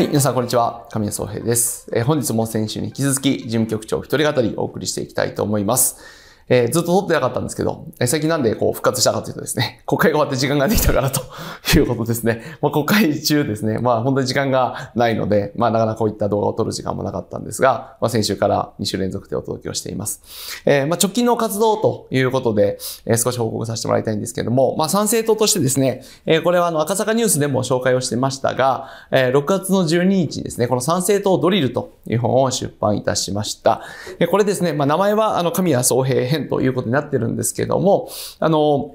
はい、皆さんこんにちは。神谷宗平です。えー、本日も先週に引き続き、事務局長一人語りお送りしていきたいと思います。えー、ずっと撮ってなかったんですけど、えー、最近なんでこう復活したかというとですね、国 会が終わって時間ができたからと いうことですね。まあ、国会中ですね、まあ本当に時間がないので、まあなかなかこういった動画を撮る時間もなかったんですが、まあ先週から2週連続でお届けをしています。えー、まあ直近の活動ということで、えー、少し報告させてもらいたいんですけども、まあ参政党としてですね、えー、これはあの赤坂ニュースでも紹介をしてましたが、えー、6月の12日にですね、この参政党ドリルという本を出版いたしました。えー、これですね、まあ名前はあの神谷総平ということになってるんですけども、あの、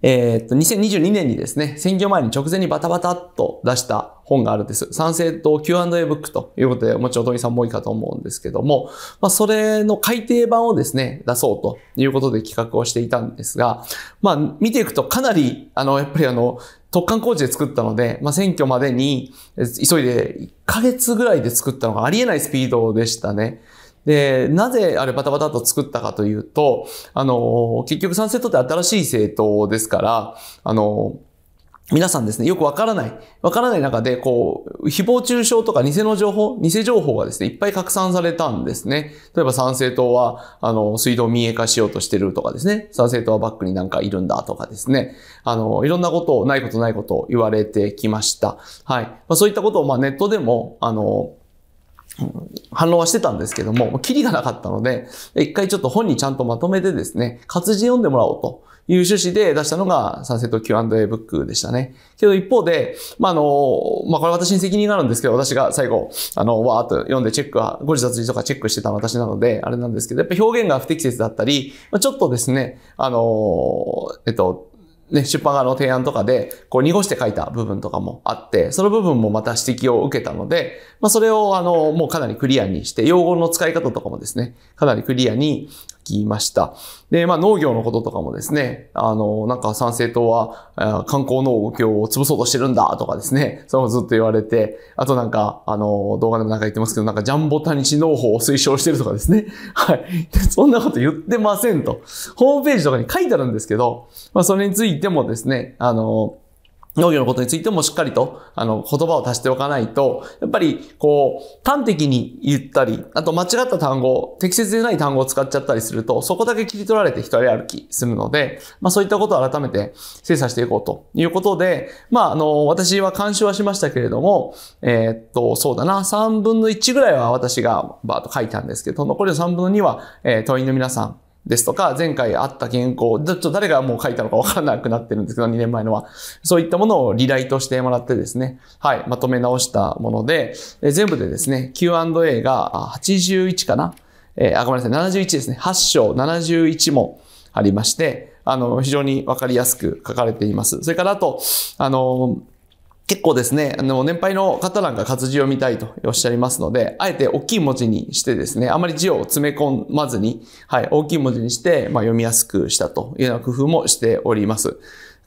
えー、っと、2022年にですね、選挙前に直前にバタバタっと出した本があるんです。賛成党 Q&A ブックということで、もちろん、トミさんも多いかと思うんですけども、まあ、それの改訂版をですね、出そうということで企画をしていたんですが、まあ、見ていくとかなり、あの、やっぱりあの、特貫工事で作ったので、まあ、選挙までに、急いで1ヶ月ぐらいで作ったのがありえないスピードでしたね。で、なぜあれバタバタと作ったかというと、あの、結局サンセットって新しい政党ですから、あの、皆さんですね、よくわからない、わからない中で、こう、誹謗中傷とか偽の情報、偽情報がですね、いっぱい拡散されたんですね。例えば参政党は、あの、水道民営化しようとしてるとかですね、参政党はバックになんかいるんだとかですね、あの、いろんなことを、ないことないことを言われてきました。はい。まあ、そういったことを、まあ、ネットでも、あの、反論はしてたんですけども、キリがなかったので、一回ちょっと本にちゃんとまとめてですね、活字読んでもらおうという趣旨で出したのが、サンセット Q&A ブックでしたね。けど一方で、まあ、あの、まあ、これ私に責任があるんですけど、私が最後、あの、わーっと読んでチェックは、誤字脱字とかチェックしてた私なので、あれなんですけど、やっぱ表現が不適切だったり、ちょっとですね、あの、えっと、ね、出版側の提案とかで、こう濁して書いた部分とかもあって、その部分もまた指摘を受けたので、まあそれをあの、もうかなりクリアにして、用語の使い方とかもですね、かなりクリアに、きました。で、まあ農業のこととかもですね、あの、なんか参政党は観光農業を潰そうとしてるんだとかですね、それもずっと言われて、あとなんか、あの、動画でもなんか言ってますけど、なんかジャンボタニシ農法を推奨してるとかですね、はい。そんなこと言ってませんと。ホームページとかに書いてあるんですけど、まあそれについてもですね、あの、農業のことについてもしっかりと、あの、言葉を足しておかないと、やっぱり、こう、端的に言ったり、あと間違った単語、適切でない単語を使っちゃったりすると、そこだけ切り取られて一人歩きするので、まあそういったことを改めて精査していこうということで、まああの、私は監修はしましたけれども、えー、っと、そうだな、3分の1ぐらいは私がバーッと書いたんですけど、残りの3分の2は、えー、党員の皆さんですとか、前回あった原稿、ちょっと誰がもう書いたのかわからなくなってるんですけど、2年前のは。そういったものをリライトしてもらってですね、はい、まとめ直したもので、全部でですね、Q&A が81かなえー、あ、ごめんなさい、71ですね。8章71もありまして、あの、非常にわかりやすく書かれています。それからあと、あの結構ですね、あの、年配の方なんか活字を見たいとおっしゃいますので、あえて大きい文字にしてですね、あまり字を詰め込まずに、はい、大きい文字にして、まあ、読みやすくしたというような工夫もしております。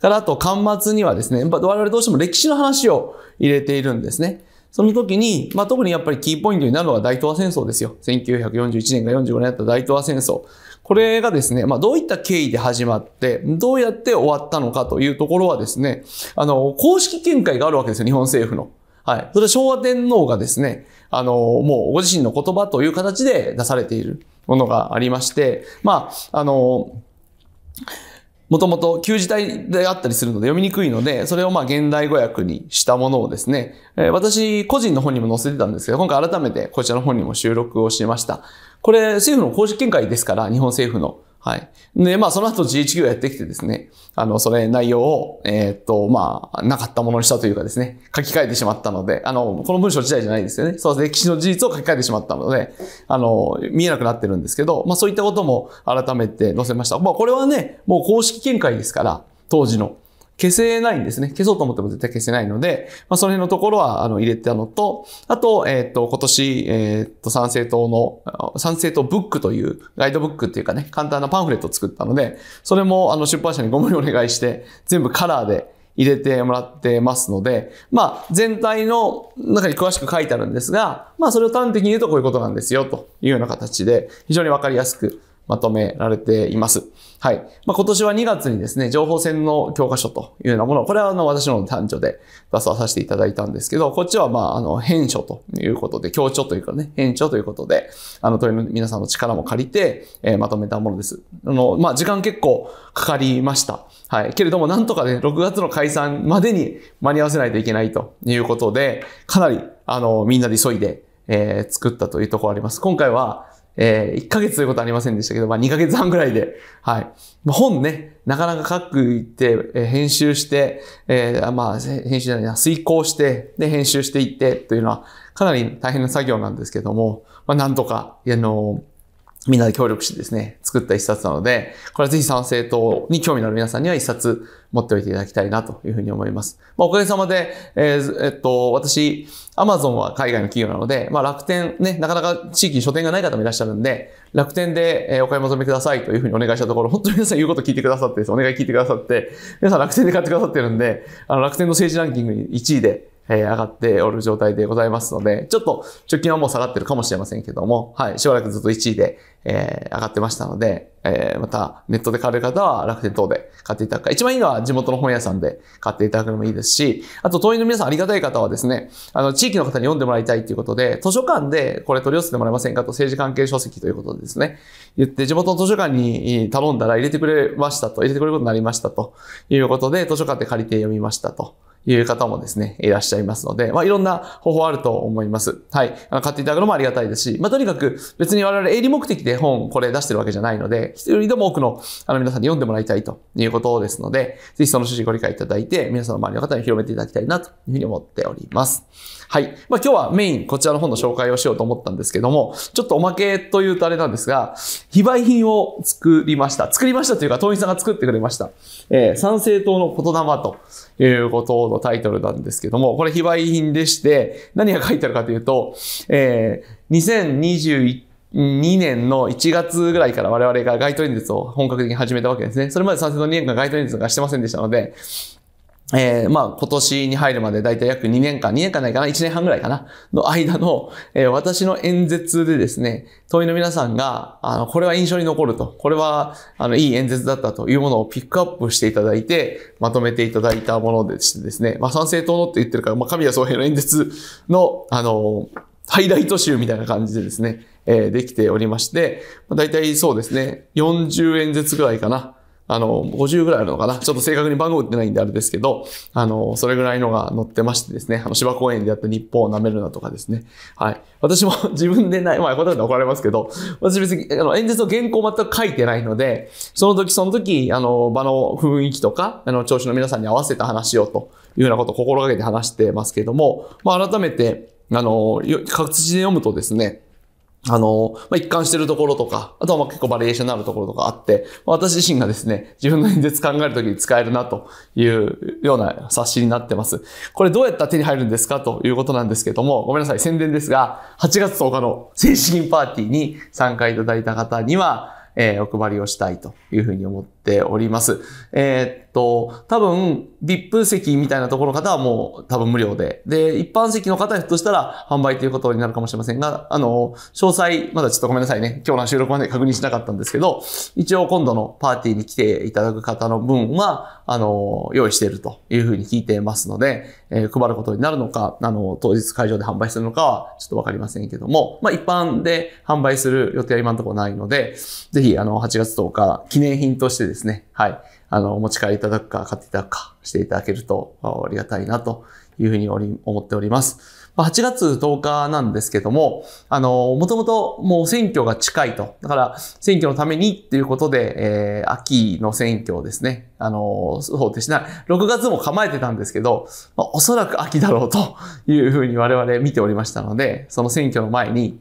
から、あと、端末にはですね、我々どうしても歴史の話を入れているんですね。その時に、まあ、特にやっぱりキーポイントになるのが大東亜戦争ですよ。1941年が45年だった大東亜戦争。これがですね、まあ、どういった経緯で始まって、どうやって終わったのかというところはですね、あの、公式見解があるわけですよ、日本政府の。はい。それは昭和天皇がですね、あの、もうご自身の言葉という形で出されているものがありまして、まあ、あの、もともと旧字体であったりするので読みにくいので、それをまあ現代語訳にしたものをですね、え私個人の本にも載せてたんですけど、今回改めてこちらの本にも収録をしました。これ政府の公式見解ですから、日本政府の。はい。で、まあ、その後 GHQ をやってきてですね、あの、それ内容を、えー、っと、まあ、なかったものにしたというかですね、書き換えてしまったので、あの、この文章自体じゃないですよね。そう、歴史の事実を書き換えてしまったので、あの、見えなくなってるんですけど、まあ、そういったことも改めて載せました。まあ、これはね、もう公式見解ですから、当時の。消せないんですね。消そうと思っても絶対消せないので、まあ、その辺のところは、あの、入れたのと、あと、えっ、ー、と、今年、えっ、ー、と、参政党の、参政党ブックというガイドブックっていうかね、簡単なパンフレットを作ったので、それも、あの、出版社にご無理お願いして、全部カラーで、入れてもらってますので、まあ、全体の中に詳しく書いてあるんですが、まあ、それを端的に言うとこういうことなんですよ、というような形で、非常にわかりやすくまとめられています。はい。まあ、今年は2月にですね、情報戦の教科書というようなものこれはあの私の単生で出させていただいたんですけど、こっちはまあ、あの、編書ということで、強調というかね、編書ということで、あの、鳥の皆さんの力も借りて、えー、まとめたものです。あの、まあ、時間結構かかりました。はい。けれども、なんとかね、6月の解散までに間に合わせないといけないということで、かなり、あの、みんなで急いで、えー、作ったというところあります。今回は、えー、1ヶ月ということはありませんでしたけど、まあ2ヶ月半ぐらいで、はい。まあ、本ね、なかなか書くって、えー、編集して、えー、まあ、編集じゃないな、遂行して、で、編集していってというのは、かなり大変な作業なんですけども、まあなんとか、あの、みんなで協力してですね、作った一冊なので、これはぜひ参政党に興味のある皆さんには一冊持っておいていただきたいなというふうに思います。まあ、おかげさまで、えー、えっと、私、アマゾンは海外の企業なので、まあ、楽天ね、なかなか地域に書店がない方もいらっしゃるんで、楽天で、えお買い求めくださいというふうにお願いしたところ、本当に皆さん言うこと聞いてくださってです、お願い聞いてくださって、皆さん楽天で買ってくださってるんで、あの楽天の政治ランキングに1位で、えー、上がっておる状態でございますので、ちょっと直近はもう下がってるかもしれませんけども、はい、しばらくずっと1位で、えー、上がってましたので、えー、またネットで買える方は楽天等で買っていただくか、一番いいのは地元の本屋さんで買っていただくのもいいですし、あと、党員の皆さんありがたい方はですね、あの、地域の方に読んでもらいたいということで、図書館でこれ取り寄せてもらえませんかと政治関係書籍ということでですね、言って地元の図書館に頼んだら入れてくれましたと、入れてくれることになりましたということで、図書館で借りて読みましたと。いう方もですね、いらっしゃいますので、まあ、いろんな方法あると思います。はい。あの買っていただくのもありがたいですし、まあ、とにかく別に我々営利目的で本これ出してるわけじゃないので、一人でも多くのあの皆さんに読んでもらいたいということですので、ぜひその趣旨ご理解いただいて、皆さんの周りの方に広めていただきたいなというふうに思っております。はい。まあ、今日はメイン、こちらの本の紹介をしようと思ったんですけども、ちょっとおまけというとあれなんですが、非売品を作りました。作りましたというか、当院さんが作ってくれました。えー、賛成党の言霊ということのタイトルなんですけども、これ非売品でして、何が書いてあるかというと、えー、2021 2年の1月ぐらいから我々が街頭演説を本格的に始めたわけですね。それまで賛成の2年間街頭演説がしてませんでしたので、えー、まあ、今年に入るまでだいたい約2年間、2年間ないかな ?1 年半ぐらいかなの間の、えー、私の演説でですね、党員の皆さんが、あの、これは印象に残ると、これは、あの、いい演説だったというものをピックアップしていただいて、まとめていただいたものでしてですね、まあ、賛成党のって言ってるから、まあ、神谷総平の演説の、あの、ハイライト集みたいな感じでですね、えー、できておりまして、まあ、だいたいそうですね、40演説ぐらいかな。あの、50ぐらいあるのかなちょっと正確に番号打ってないんであれですけど、あの、それぐらいのが載ってましてですね、あの、芝公園でやった日本を舐めるなとかですね。はい。私も 自分でない、まあ、こういうこ怒られますけど、私別に、あの、演説の原稿全く書いてないので、その時その時、あの、場の雰囲気とか、あの、調子の皆さんに合わせた話をというようなことを心がけて話してますけども、まあ、改めて、あの、各地で読むとですね、あの、まあ、一貫してるところとか、あとはま、結構バリエーションのあるところとかあって、私自身がですね、自分の演説考えるときに使えるなというような冊子になってます。これどうやったら手に入るんですかということなんですけども、ごめんなさい、宣伝ですが、8月10日の正式パーティーに参加いただいた方には、えー、お配りをしたいというふうに思ってております。えー、っと、多分、VIP 席みたいなところの方はもう多分無料で。で、一般席の方はひょっとしたら販売ということになるかもしれませんが、あの、詳細、まだちょっとごめんなさいね。今日の収録まで確認しなかったんですけど、一応今度のパーティーに来ていただく方の分は、あの、用意しているというふうに聞いてますので、えー、配ることになるのか、あの、当日会場で販売するのかはちょっとわかりませんけども、まあ一般で販売する予定は今のところないので、ぜひ、あの、8月10日記念品としてですねですね、はい、あの、お持ち帰りいただくか、買っていただくか、していただけるとありがたいなというふうに思っております。8月10日なんですけども、あの、もともともう選挙が近いと。だから、選挙のためにっていうことで、えー、秋の選挙ですね。あの、そうですね。6月も構えてたんですけど、まあ、おそらく秋だろうというふうに我々見ておりましたので、その選挙の前に、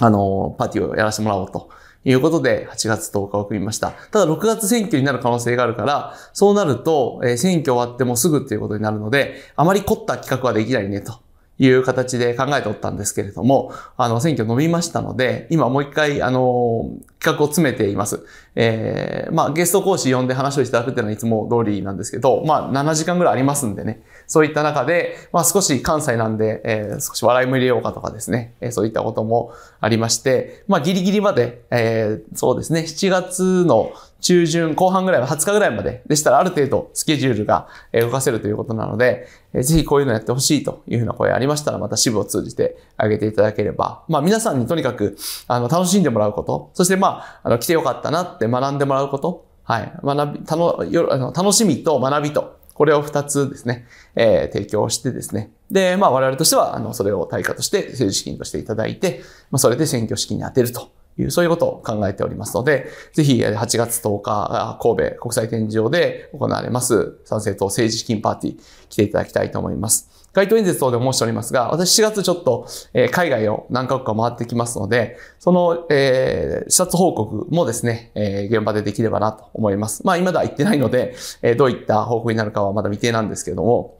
あの、パーティーをやらせてもらおうと。いうことで、8月10日を組みました。ただ、6月選挙になる可能性があるから、そうなると、え選挙終わってもすぐっていうことになるので、あまり凝った企画はできないね、という形で考えておったんですけれども、あの、選挙伸びましたので、今もう一回、あの、企画を詰めています。えー、まあ、ゲスト講師呼んで話をいただくっていうのはいつも通りなんですけど、まあ、7時間ぐらいありますんでね、そういった中で、まあ、少し関西なんで、えー、少し笑いも入れようかとかですね、えー、そういったこともありまして、まあ、ギリギリまで、えー、そうですね、7月の中旬、後半ぐらいは20日ぐらいまででしたらある程度スケジュールが動かせるということなので、ぜひこういうのやってほしいというふうな声ありましたら、また支部を通じてあげていただければ、まあ皆さんにとにかく、あの、楽しんでもらうこと、そしてまあ、あの、来てよかったなって学んでもらうこと、はい、学び、たの、よあの楽しみと学びと、これを2つですね、えー、提供してですね。で、まあ我々としては、あの、それを対価として政治資金としていただいて、まあそれで選挙資金に充てると。いう、そういうことを考えておりますので、ぜひ8月10日、神戸国際展示場で行われます参政党政治資金パーティー来ていただきたいと思います。街頭演説等で申しておりますが、私4月ちょっと、え海外を何カ国か回ってきますので、その、えー、視察報告もですね、えー、現場でできればなと思います。まあ、今は行ってないので、えどういった報告になるかはまだ未定なんですけれども、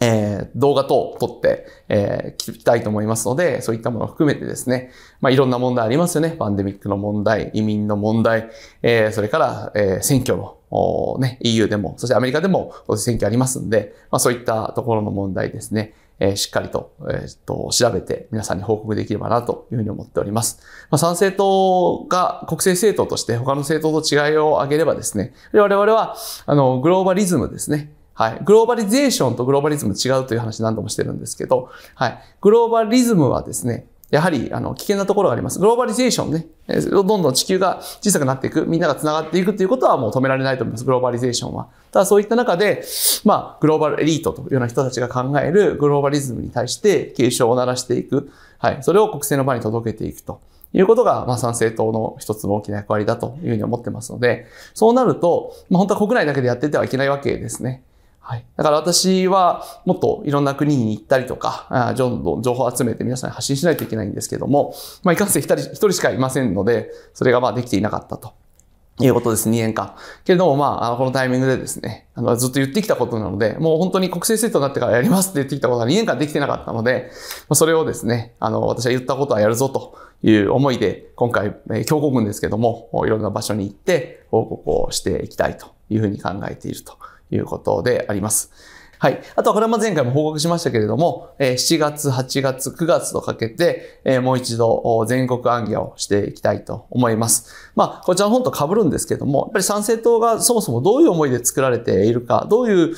えー、動画等を撮って、えー、聞きたいと思いますので、そういったものを含めてですね、まあ、いろんな問題ありますよね。パンデミックの問題、移民の問題、えー、それから、えー、選挙の、おね、EU でも、そしてアメリカでも選挙ありますんで、まあ、そういったところの問題ですね、えー、しっかりと、えー、っと、調べて皆さんに報告できればなというふうに思っております。まあ、参政党が国政政党として他の政党と違いを挙げればですね、我々は、あの、グローバリズムですね、はい。グローバリゼーションとグローバリズム違うという話何度もしてるんですけど、はい。グローバリズムはですね、やはり、あの、危険なところがあります。グローバリゼーションね、どんどん地球が小さくなっていく、みんなが繋がっていくということはもう止められないと思います、グローバリゼーションは。ただそういった中で、まあ、グローバルエリートというような人たちが考えるグローバリズムに対して警鐘を鳴らしていく。はい。それを国政の場に届けていくと。いうことが、まあ、参政党の一つの大きな役割だというふうに思ってますので、そうなると、まあ、本当は国内だけでやっててはいけないわけですね。はい、だから私はもっといろんな国に行ったりとか、どんどん情報を集めて皆さんに発信しないといけないんですけども、まあ、いかんせん一人しかいませんので、それがまあできていなかったということです、2年間。けれども、まあ、あのこのタイミングでですね、あのずっと言ってきたことなので、もう本当に国政政党になってからやりますって言ってきたことが2年間できてなかったので、それをですね、あの、私は言ったことはやるぞという思いで、今回、え強行軍ですけども、いろんな場所に行って報告をしていきたいというふうに考えていると。いうことであります。はい。あとはこれも前回も報告しましたけれども、7月、8月、9月とかけて、もう一度全国暗記をしていきたいと思います。まあ、こちらの本と被るんですけども、やっぱり参政党がそもそもどういう思いで作られているか、どういう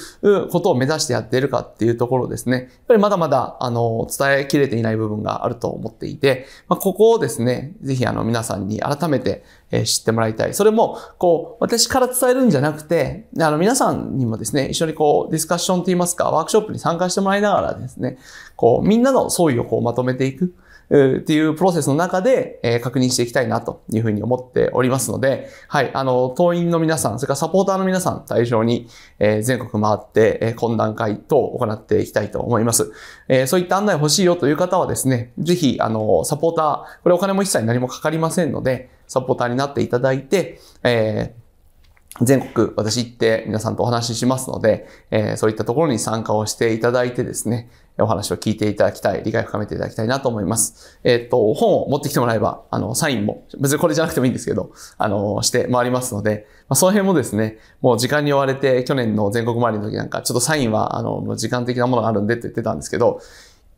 ことを目指してやっているかっていうところですね。やっぱりまだまだ、あの、伝えきれていない部分があると思っていて、まあ、ここをですね、ぜひあの皆さんに改めてえ知ってもらいたい。それも、こう、私から伝えるんじゃなくて、あの、皆さんにもですね、一緒にこう、ディスカッションと言いますか、ワークショップに参加してもらいながらですね、こう、みんなの総意をこう、まとめていく。っていうプロセスの中で、え確認していきたいなというふうに思っておりますので、はい、あの、党員の皆さん、それからサポーターの皆さん対象に、え全国回って、え懇談会等を行っていきたいと思います。えそういった案内欲しいよという方はですね、ぜひ、あの、サポーター、これお金も一切何もかかりませんので、サポーターになっていただいて、えー全国私行って皆さんとお話ししますので、えー、そういったところに参加をしていただいてですね、お話を聞いていただきたい、理解を深めていただきたいなと思います。えっ、と、本を持ってきてもらえば、あの、サインも、別にこれじゃなくてもいいんですけど、あの、して回りますので、まあ、その辺もですね、もう時間に追われて、去年の全国回りの時なんか、ちょっとサインは、あの、時間的なものがあるんでって言ってたんですけど、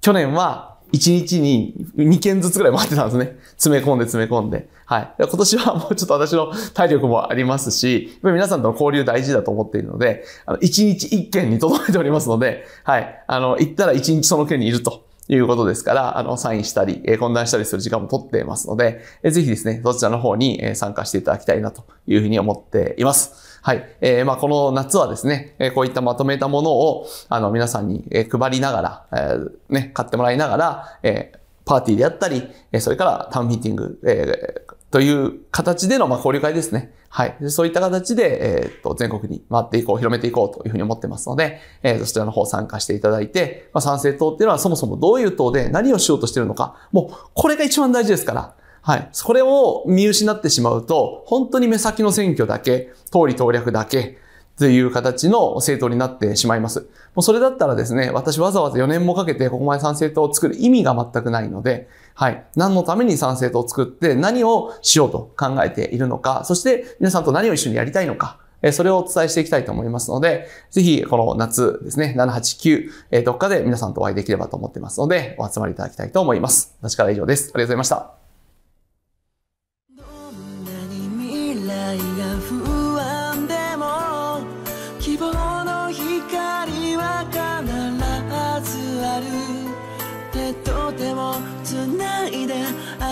去年は1日に2件ずつぐらい回ってたんですね。詰め込んで詰め込んで。はい。今年は もうちょっと私の体力もありますし、皆さんとの交流大事だと思っているので、あの1日1件に届いておりますので、はい。あの、行ったら1日その件にいると。いうことですから、あの、サインしたり、え懇談したりする時間も取っていますので、えぜひですね、そちらの方に参加していただきたいなというふうに思っています。はい。えー、まあ、この夏はですね、えこういったまとめたものを、あの、皆さんに、え配りながら、えー、ね、買ってもらいながら、えーパーティーであったり、それからタウンミーティング、えという形での、ま交流会ですね。はい。そういった形で、えっ、ー、と、全国に回っていこう、広めていこうというふうに思ってますので、えー、そちらの方参加していただいて、まあ、賛成党っていうのはそもそもどういう党で何をしようとしてるのか、もう、これが一番大事ですから。はい。それを見失ってしまうと、本当に目先の選挙だけ、通り投略だけ、という形の政党になってしまいます。もうそれだったらですね、私わざわざ4年もかけてここまで参政党を作る意味が全くないので、はい。何のために参政党を作って何をしようと考えているのか、そして皆さんと何を一緒にやりたいのか、それをお伝えしていきたいと思いますので、ぜひこの夏ですね、7、8、9、どっかで皆さんとお会いできればと思ってますので、お集まりいただきたいと思います。私から以上です。ありがとうございました。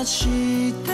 期待。